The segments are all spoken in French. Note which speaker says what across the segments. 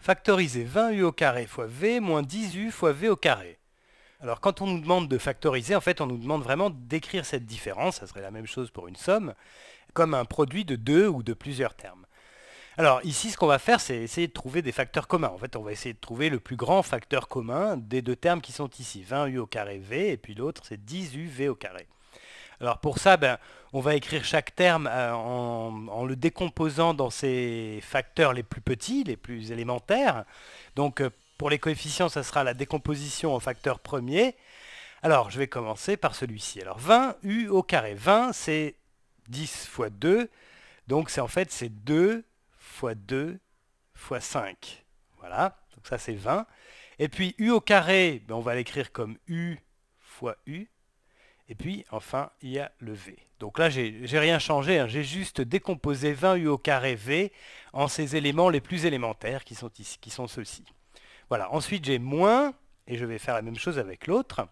Speaker 1: factoriser 20u au carré fois v moins 10u fois v au carré. Alors quand on nous demande de factoriser, en fait on nous demande vraiment d'écrire cette différence, ça serait la même chose pour une somme, comme un produit de deux ou de plusieurs termes. Alors ici ce qu'on va faire c'est essayer de trouver des facteurs communs. En fait on va essayer de trouver le plus grand facteur commun des deux termes qui sont ici, 20u au carré v et puis l'autre c'est 10 u au carré. Alors pour ça, ben, on va écrire chaque terme euh, en, le décomposant dans ses facteurs les plus petits, les plus élémentaires. Donc euh, pour les coefficients, ça sera la décomposition en facteurs premiers. Alors je vais commencer par celui-ci. Alors 20 u au carré. 20 c'est 10 fois 2. Donc c'est en fait c'est 2 fois 2 fois 5. Voilà, donc ça c'est 20. Et puis u au carré, ben, on va l'écrire comme u fois u. Et puis, enfin, il y a le V. Donc là, j'ai rien changé, hein. j'ai juste décomposé 20 U au carré V en ces éléments les plus élémentaires qui sont, ici, qui sont ceux-ci. Voilà, ensuite j'ai moins, et je vais faire la même chose avec l'autre.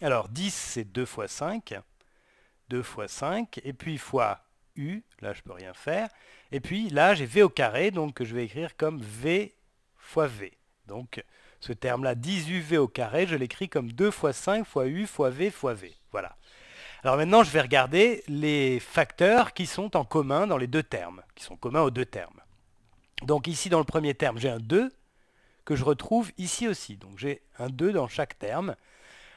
Speaker 1: Alors 10, c'est 2 fois 5, 2 fois 5, et puis fois U, là je peux rien faire. Et puis là, j'ai V au carré, donc que je vais écrire comme V fois V. Donc ce terme-là, 18v au carré, je l'écris comme 2 fois 5 fois u fois v fois v. Voilà. Alors maintenant, je vais regarder les facteurs qui sont en commun dans les deux termes, qui sont communs aux deux termes. Donc ici, dans le premier terme, j'ai un 2 que je retrouve ici aussi. Donc j'ai un 2 dans chaque terme.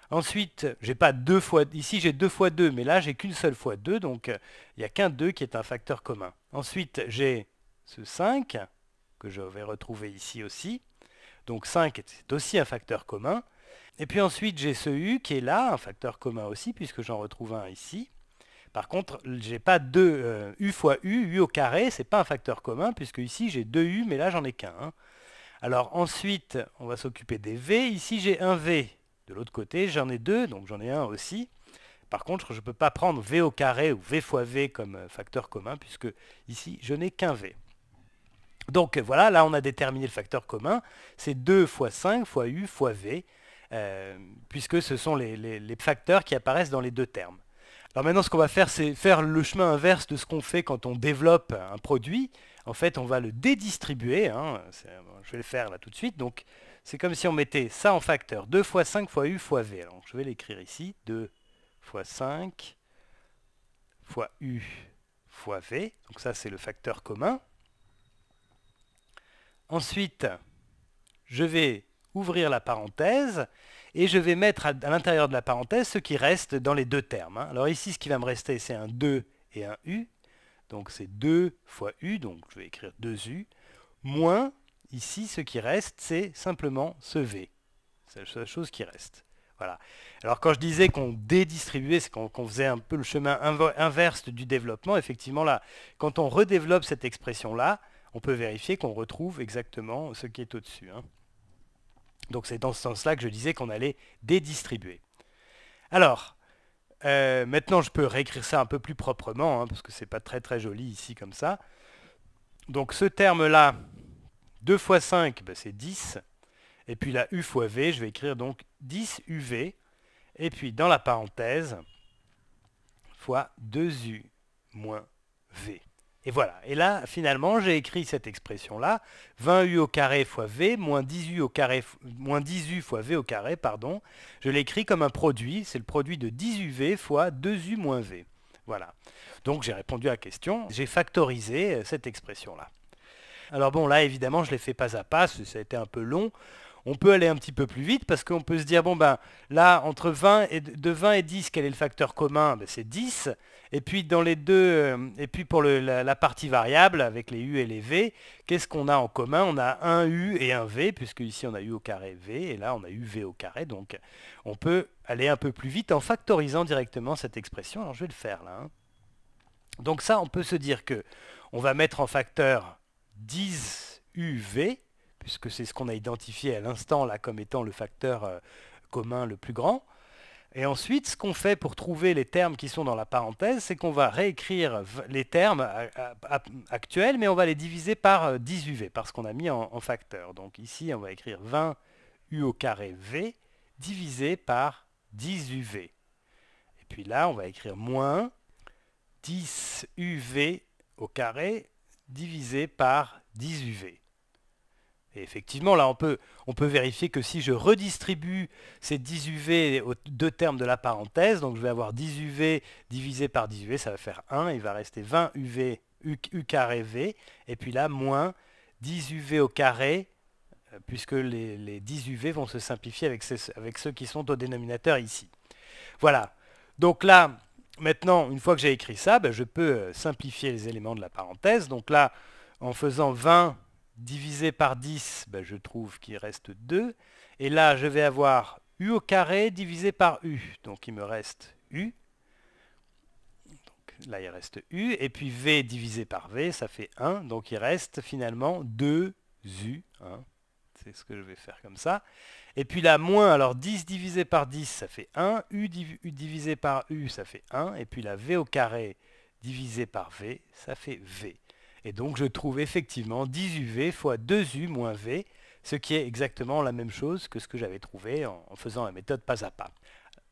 Speaker 1: Ensuite, j'ai pas deux fois, ici j'ai 2 fois 2, mais là j'ai qu'une seule fois 2, donc euh, il n'y a qu'un 2 qui est un facteur commun. Ensuite, j'ai ce 5, que je vais retrouver ici aussi. Donc 5 c'est aussi un facteur commun. Et puis ensuite, j'ai ce U qui est là, un facteur commun aussi, puisque j'en retrouve un ici. Par contre, j'ai pas deux euh, U fois U, U au carré, c'est pas un facteur commun, puisque ici j'ai 2 U, mais là j'en ai qu'un. Hein. Alors ensuite, on va s'occuper des V. Ici, j'ai un V. De l'autre côté, j'en ai deux, donc j'en ai un aussi. Par contre, je ne peux pas prendre V au carré ou V fois V comme euh, facteur commun, puisque ici, je n'ai qu'un V. Donc voilà, là on a déterminé le facteur commun, c'est 2 fois 5 fois U fois V, euh, puisque ce sont les, facteurs qui apparaissent dans les deux termes. Alors maintenant ce qu'on va faire, c'est faire le chemin inverse de ce qu'on fait quand on développe un produit. En fait, on va le dédistribuer, hein. je vais le faire là tout de suite, donc c'est comme si on mettait ça en facteur, 2 fois 5 fois U fois V. Alors je vais l'écrire ici, 2 fois 5 fois U fois V, donc ça c'est le facteur commun. Ensuite, je vais ouvrir la parenthèse et je vais mettre à, l'intérieur de la parenthèse ce qui reste dans les deux termes. Hein. Alors ici, ce qui va me rester, c'est un 2 et un U. Donc c'est 2 fois U, donc je vais écrire 2U, moins, ici, ce qui reste, c'est simplement ce V. C'est la seule chose qui reste. Voilà. Alors quand je disais qu'on dédistribuait, c'est qu'on faisait un peu le chemin inverse du développement, effectivement là, quand on redéveloppe cette expression-là, on peut vérifier qu'on retrouve exactement ce qui est au-dessus. Hein. Donc c'est dans ce sens-là que je disais qu'on allait dédistribuer. Alors, euh, maintenant je peux réécrire ça un peu plus proprement, hein, parce que c'est pas très très joli ici comme ça. Donc ce terme-là, 2 fois 5, ben, c'est 10. Et puis la U fois V, je vais écrire donc 10 UV. Et puis dans la parenthèse, fois 2U moins V. Et voilà. Et là, finalement, j'ai écrit cette expression-là, 20u au carré fois v, moins 18, au fois v au carré, pardon. Je l'écris comme un produit, c'est le produit de 10 v fois 2u moins v. Voilà. Donc j'ai répondu à la question, j'ai factorisé euh, cette expression-là. Alors bon, là, évidemment, je l'ai fait pas à pas, ça a été un peu long on peut aller un petit peu plus vite parce qu'on peut se dire, bon ben là, entre 20 et, de 20 et 10, quel est le facteur commun ben, C'est 10. Et puis dans les deux, euh, et puis pour la, partie variable avec les U et les V, qu'est-ce qu'on a en commun On a un U et un V, puisque ici on a U au carré V, et là on a U V au carré, donc on peut aller un peu plus vite en factorisant directement cette expression. Alors je vais le faire là. Hein. Donc ça, on peut se dire que on va mettre en facteur 10 UV puisque c'est ce qu'on a identifié à l'instant là comme étant le facteur euh, commun le plus grand. Et ensuite, ce qu'on fait pour trouver les termes qui sont dans la parenthèse, c'est qu'on va réécrire les termes euh, euh, actuels, mais on va les diviser par 10 UV, parce qu'on a mis en, facteur. Donc ici, on va écrire 20 U au carré V divisé par 10 UV. Et puis là, on va écrire moins 10 UV au carré divisé par 10 UV. Et effectivement, là, on peut, on peut vérifier que si je redistribue ces 10 UV aux deux termes de la parenthèse, donc je vais avoir 10 UV divisé par 10 UV, ça va faire 1, il va rester 20 UV, U, carré V, et puis là, moins 10 UV au carré, euh, puisque les, 10 UV vont se simplifier avec, avec ceux qui sont au dénominateur ici. Voilà. Donc là, maintenant, une fois que j'ai écrit ça, ben, je peux euh, simplifier les éléments de la parenthèse. Donc là, en faisant 20 divisé par 10, ben, je trouve qu'il reste 2. Et là, je vais avoir u au carré divisé par u. Donc il me reste u. Donc, là, il reste u. Et puis v divisé par v, ça fait 1. Donc il reste finalement 2u. C'est ce que je vais faire comme ça. Et puis là, moins, alors 10 divisé par 10, ça fait 1. u, divisé par u, ça fait 1. Et puis la v au carré divisé par v, ça fait v. Et donc je trouve effectivement 10UV fois 2U moins V, ce qui est exactement la même chose que ce que j'avais trouvé en, faisant la méthode pas à pas.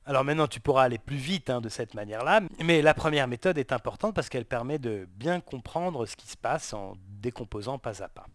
Speaker 1: Alors maintenant, tu pourras aller plus vite hein, de cette manière-là, mais la première méthode est importante parce qu'elle permet de bien comprendre ce qui se passe en décomposant pas à pas.